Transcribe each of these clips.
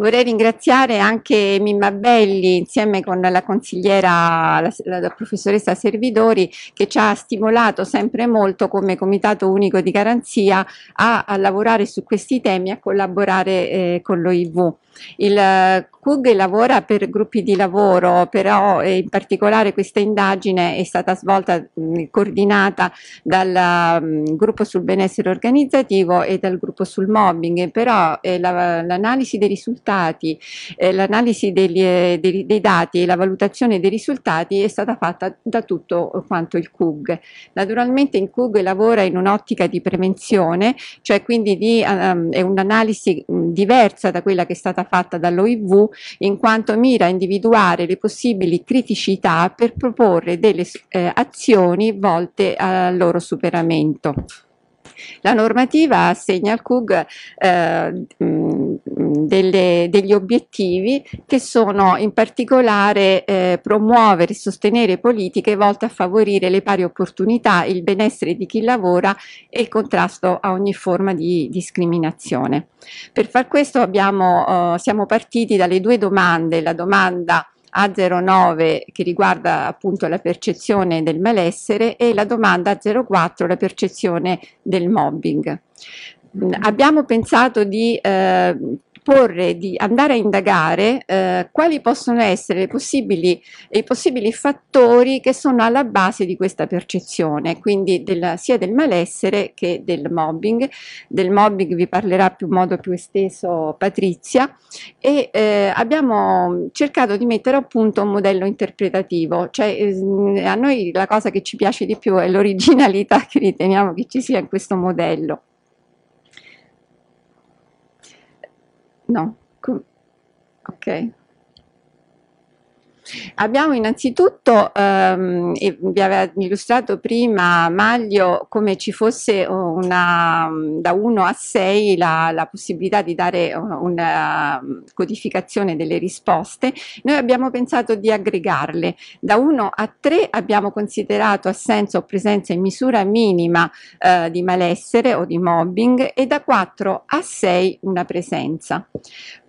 Vorrei ringraziare anche Mimma Belli insieme con la consigliera, la, la professoressa Servidori che ci ha stimolato sempre molto come Comitato Unico di Garanzia a, a lavorare su questi temi, a collaborare eh, con l'OIV. Il eh, CUG lavora per gruppi di lavoro, però eh, in particolare questa indagine è stata svolta, mh, coordinata dal gruppo sul benessere organizzativo e dal gruppo sul mobbing, però eh, l'analisi dei risultati risultati, eh, l'analisi eh, dei, dei, dati e la valutazione dei risultati è stata fatta da tutto quanto il CUG. Naturalmente il CUG lavora in un'ottica di prevenzione, cioè quindi di, um, è un'analisi diversa da quella che è stata fatta dall'OIV in quanto mira a individuare le possibili criticità per proporre delle eh, azioni volte al loro superamento. La normativa assegna al CUG eh, delle, degli obiettivi che sono in particolare eh, promuovere e sostenere politiche volte a favorire le pari opportunità, il benessere di chi lavora e il contrasto a ogni forma di discriminazione. Per far questo abbiamo, eh, siamo partiti dalle due domande, la domanda a09 che riguarda appunto la percezione del malessere e la domanda A04 la percezione del mobbing. Mm. abbiamo pensato di eh, porre, di andare a indagare eh, quali possono essere possibili, i possibili fattori che sono alla base di questa percezione, quindi del, sia del malessere che del mobbing. Del mobbing vi parlerà più, in modo più esteso Patrizia e eh, abbiamo cercato di mettere a punto un modello interpretativo, cioè eh, a noi la cosa che ci piace di più è l'originalità che riteniamo che ci sia in questo modello. No. Com ok. Abbiamo innanzitutto, ehm, vi aveva illustrato prima Maglio come ci fosse una, mhmm, da 1 a 6 la, la possibilità di dare una ehm, codificazione delle risposte, noi abbiamo pensato di aggregarle. Da 1 a 3 abbiamo considerato assenza o presenza in misura minima eh, di malessere o di mobbing e da 4 a 6 una presenza.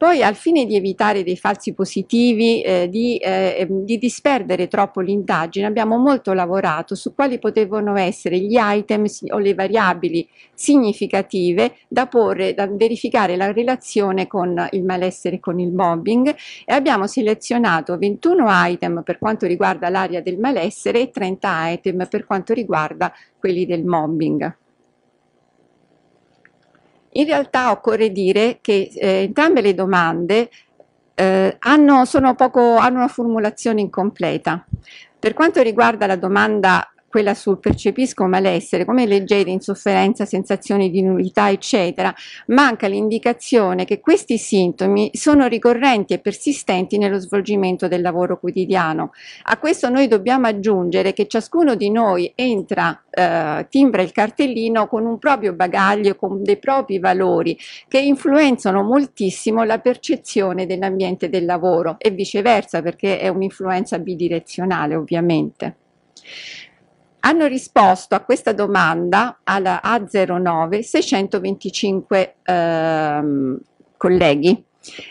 Poi al fine di evitare dei falsi positivi, eh, di, eh, ehm, di, disperdere troppo l'indagine, abbiamo molto lavorato su quali potevano essere gli item o le variabili significative da, porre, da verificare la relazione con il malessere e con il mobbing e abbiamo selezionato 21 item per quanto riguarda l'area del malessere e 30 item per quanto riguarda quelli del mobbing. In realtà occorre dire che eh, entrambe le domande eh, hanno, poco, hanno una formulazione incompleta. Per quanto riguarda la domanda quella sul percepisco malessere come leggera insofferenza, sensazioni di nullità, eccetera, manca l'indicazione che questi sintomi sono ricorrenti e persistenti nello svolgimento del lavoro quotidiano. A questo noi dobbiamo aggiungere che ciascuno di noi entra, eh, timbra il cartellino con un proprio bagaglio, con dei propri valori che influenzano moltissimo la percezione dell'ambiente del lavoro e viceversa perché è un'influenza bidirezionale ovviamente hanno risposto a questa domanda alla A09 625 ehm, colleghi.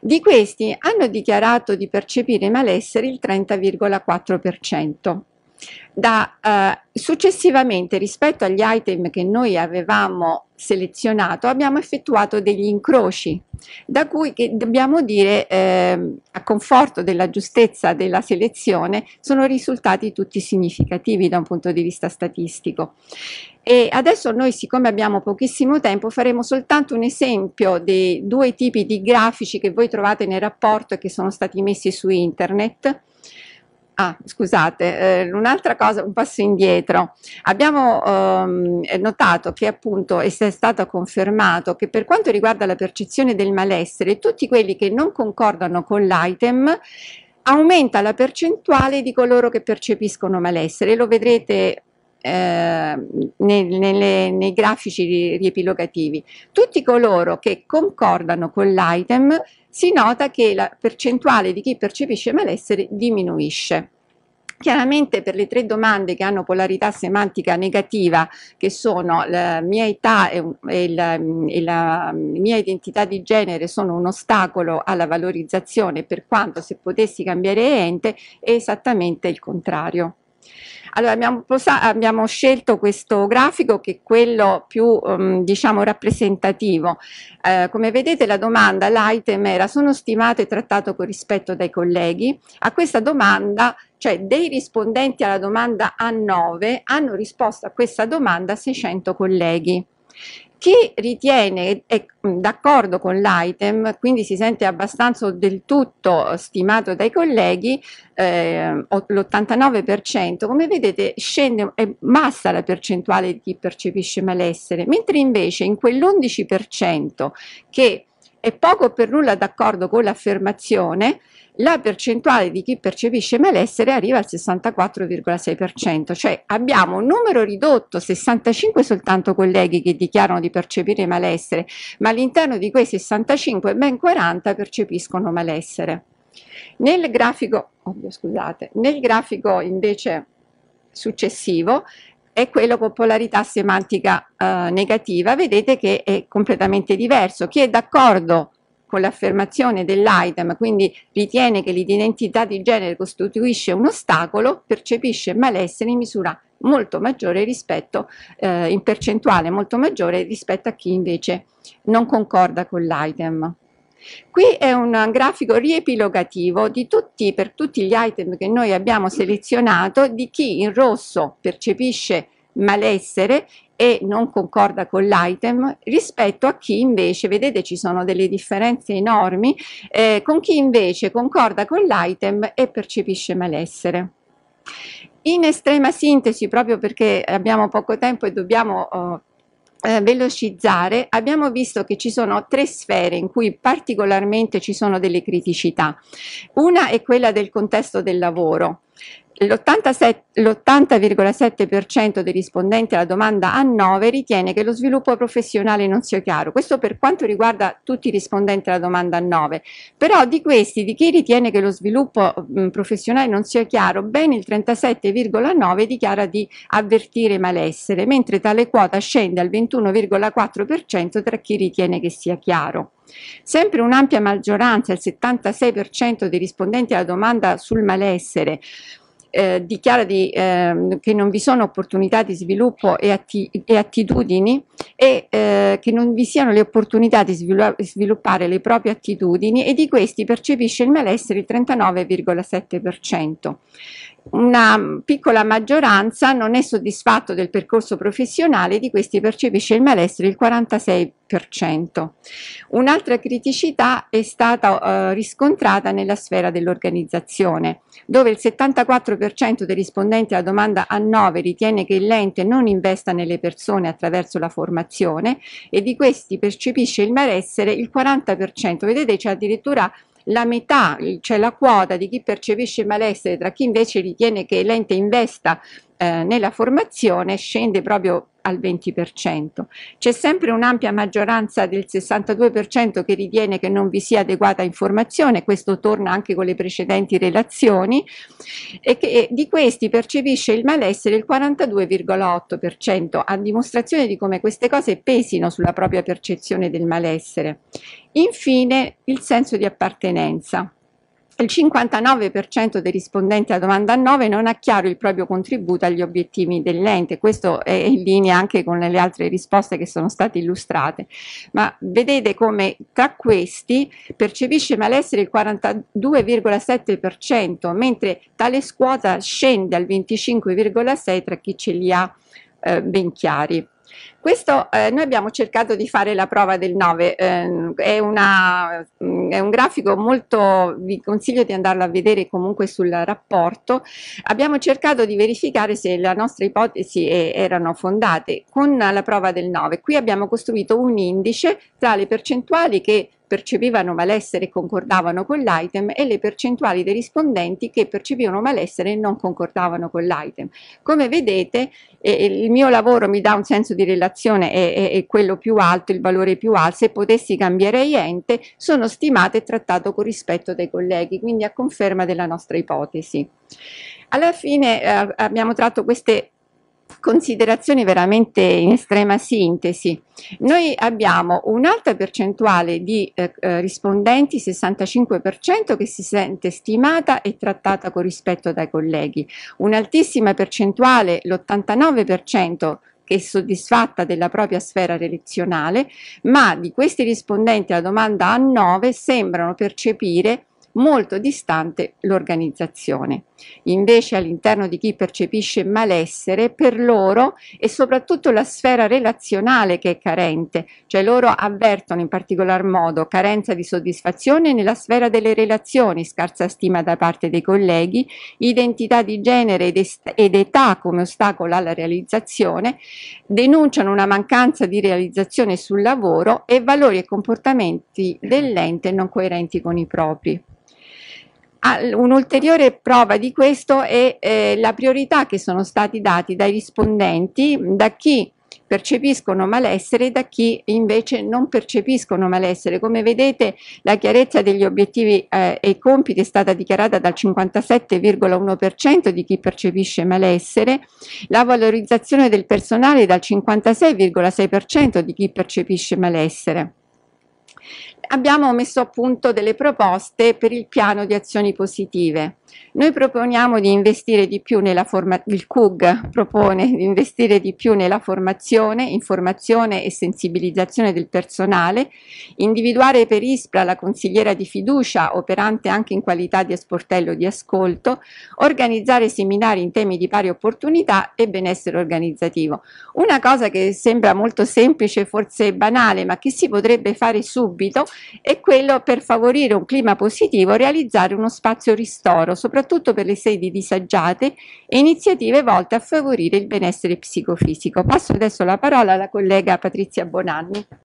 Di questi hanno dichiarato di percepire malessere il 30,4%. Da, eh, successivamente rispetto agli item che noi avevamo selezionato abbiamo effettuato degli incroci da cui dobbiamo dire eh, a conforto della giustezza della selezione sono risultati tutti significativi da un punto di vista statistico e adesso noi siccome abbiamo pochissimo tempo faremo soltanto un esempio dei due tipi di grafici che voi trovate nel rapporto e che sono stati messi su internet Ah, scusate, eh, un'altra cosa, un passo indietro. Abbiamo ehm, notato che appunto è stato confermato che per quanto riguarda la percezione del malessere, tutti quelli che non concordano con l'item aumenta la percentuale di coloro che percepiscono malessere. Lo vedrete eh, nei, nelle, nei grafici riepilogativi. Tutti coloro che concordano con l'item si nota che la percentuale di chi percepisce malessere diminuisce. Chiaramente per le tre domande che hanno polarità semantica negativa, che sono la mia età e, e, la, e, la, mia identità di genere, sono un ostacolo alla valorizzazione, per quanto se potessi cambiare ente è esattamente il contrario. Allora abbiamo, abbiamo, scelto questo grafico che è quello più um, diciamo rappresentativo. Eh, come vedete la domanda, l'item era sono stimato e trattato con rispetto dai colleghi? A questa domanda, cioè dei rispondenti alla domanda A9 hanno risposto a questa domanda 600 colleghi. Chi ritiene, è d'accordo con l'item, quindi si sente abbastanza del tutto stimato dai colleghi, eh, l'89%, come vedete scende, è bassa la percentuale di chi percepisce malessere, mentre invece in quell'11% che è poco per nulla d'accordo con l'affermazione, la percentuale di chi percepisce malessere arriva al 64,6%, cioè abbiamo un numero ridotto, 65 soltanto colleghi che dichiarano di percepire malessere, ma all'interno di quei 65 ben 40 percepiscono malessere. Nel grafico, ovvio, scusate, nel grafico invece successivo è quello con polarità semantica eh, negativa, vedete che è completamente diverso. Chi è d'accordo con l'affermazione dell'item, quindi ritiene che l'identità di genere costituisce un ostacolo, percepisce malessere in misura molto maggiore rispetto, eh, in percentuale molto maggiore rispetto a chi invece non concorda con l'item. Qui è un grafico riepilogativo tutti, per tutti gli item che noi abbiamo selezionato di chi in rosso percepisce malessere e non concorda con l'item rispetto a chi invece, vedete ci sono delle differenze enormi, eh, con chi invece concorda con l'item e percepisce malessere. In estrema sintesi, proprio perché abbiamo poco tempo e dobbiamo oh, eh, velocizzare, abbiamo visto che ci sono tre sfere in cui particolarmente ci sono delle criticità. Una è quella del contesto del lavoro, l'80,7% dei rispondenti alla domanda a 9 ritiene che lo sviluppo professionale non sia chiaro. Questo per quanto riguarda tutti i rispondenti alla domanda a 9. Però di questi, di chi ritiene che lo sviluppo mh, professionale non sia chiaro, ben il 37,9 dichiara di avvertire malessere, mentre tale quota scende al 21,4% tra chi ritiene che sia chiaro. Sempre un'ampia maggioranza, il 76% dei rispondenti alla domanda sul malessere, eh, dichiara di, eh, che non vi sono opportunità di sviluppo e, atti e attitudini e eh, che non vi siano le opportunità di svilupp sviluppare le proprie attitudini e di questi percepisce il malessere il 39,7% una piccola maggioranza non è soddisfatto del percorso professionale, di questi percepisce il malessere il 46%. Un'altra criticità è stata eh, riscontrata nella sfera dell'organizzazione, dove il 74% dei rispondenti alla domanda a 9 ritiene che l'ente non investa nelle persone attraverso la formazione e di questi percepisce il malessere il 40%. Vedete c'è addirittura la metà, cioè la quota di chi percepisce malessere tra chi invece ritiene che l'ente investa eh, nella formazione scende proprio al 20%. C'è sempre un'ampia maggioranza del 62% che ritiene che non vi sia adeguata informazione, questo torna anche con le precedenti relazioni, e che di questi percepisce il malessere il 42,8%, a dimostrazione di come queste cose pesino sulla propria percezione del malessere. Infine, il senso di appartenenza il 59% dei rispondenti a domanda 9 non ha chiaro il proprio contributo agli obiettivi dell'ente, questo è in linea anche con le altre risposte che sono state illustrate, ma vedete come tra questi percepisce malessere il 42,7%, mentre tale squadra scende al 25,6% tra chi ce li ha eh, ben chiari. Questo eh, noi abbiamo cercato di fare la prova del 9, eh, è, una, mm, è, un grafico molto, vi consiglio di andarlo a vedere comunque sul rapporto, abbiamo cercato di verificare se le nostre ipotesi eh, erano fondate con la prova del 9, qui abbiamo costruito un indice tra le percentuali che percepivano malessere e concordavano con l'item e le percentuali dei rispondenti che percepivano malessere e non concordavano con l'item. Come vedete eh, il mio lavoro mi dà un senso di relazione è, e, e quello più alto, il valore più alto, se potessi cambiare ente sono stimato e trattato con rispetto dai colleghi, quindi a conferma della nostra ipotesi. Alla fine eh, abbiamo tratto queste considerazioni veramente in estrema sintesi. Noi abbiamo un'alta percentuale di eh, eh rispondenti, 65%, che si sente stimata e trattata con rispetto dai colleghi, un'altissima percentuale, l'89%, che è soddisfatta della propria sfera relazionale, ma di questi rispondenti alla domanda A9 sembrano percepire molto distante l'organizzazione. Invece all'interno di chi percepisce malessere, per loro è soprattutto la sfera relazionale che è carente, cioè loro avvertono in particolar modo carenza di soddisfazione nella sfera delle relazioni, scarsa stima da parte dei colleghi, identità di genere ed, ed età come ostacolo alla realizzazione, denunciano una mancanza di realizzazione sul lavoro e valori e comportamenti dell'ente non coerenti con i propri. Un'ulteriore prova di questo è eh, la priorità che sono stati dati dai rispondenti, da chi percepiscono malessere e da chi invece non percepiscono malessere. Come vedete la chiarezza degli obiettivi eh, e compiti è stata dichiarata dal 57,1% di chi percepisce malessere, la valorizzazione del personale dal 56,6% di chi percepisce malessere abbiamo messo a punto delle proposte per il piano di azioni positive. Noi proponiamo di investire di più nella formazione, il CUG propone di investire di più nella formazione, informazione e sensibilizzazione del personale, individuare per ISPRA la consigliera di fiducia operante anche in qualità di esportello di ascolto, organizzare seminari in temi di pari opportunità e benessere organizzativo. Una cosa che sembra molto semplice, forse banale, ma che si potrebbe fare subito e quello per favorire un clima positivo, realizzare uno spazio ristoro, soprattutto per le sedi disagiate e iniziative volte a favorire il benessere psicofisico. Passo adesso la parola alla collega Patrizia Bonanni.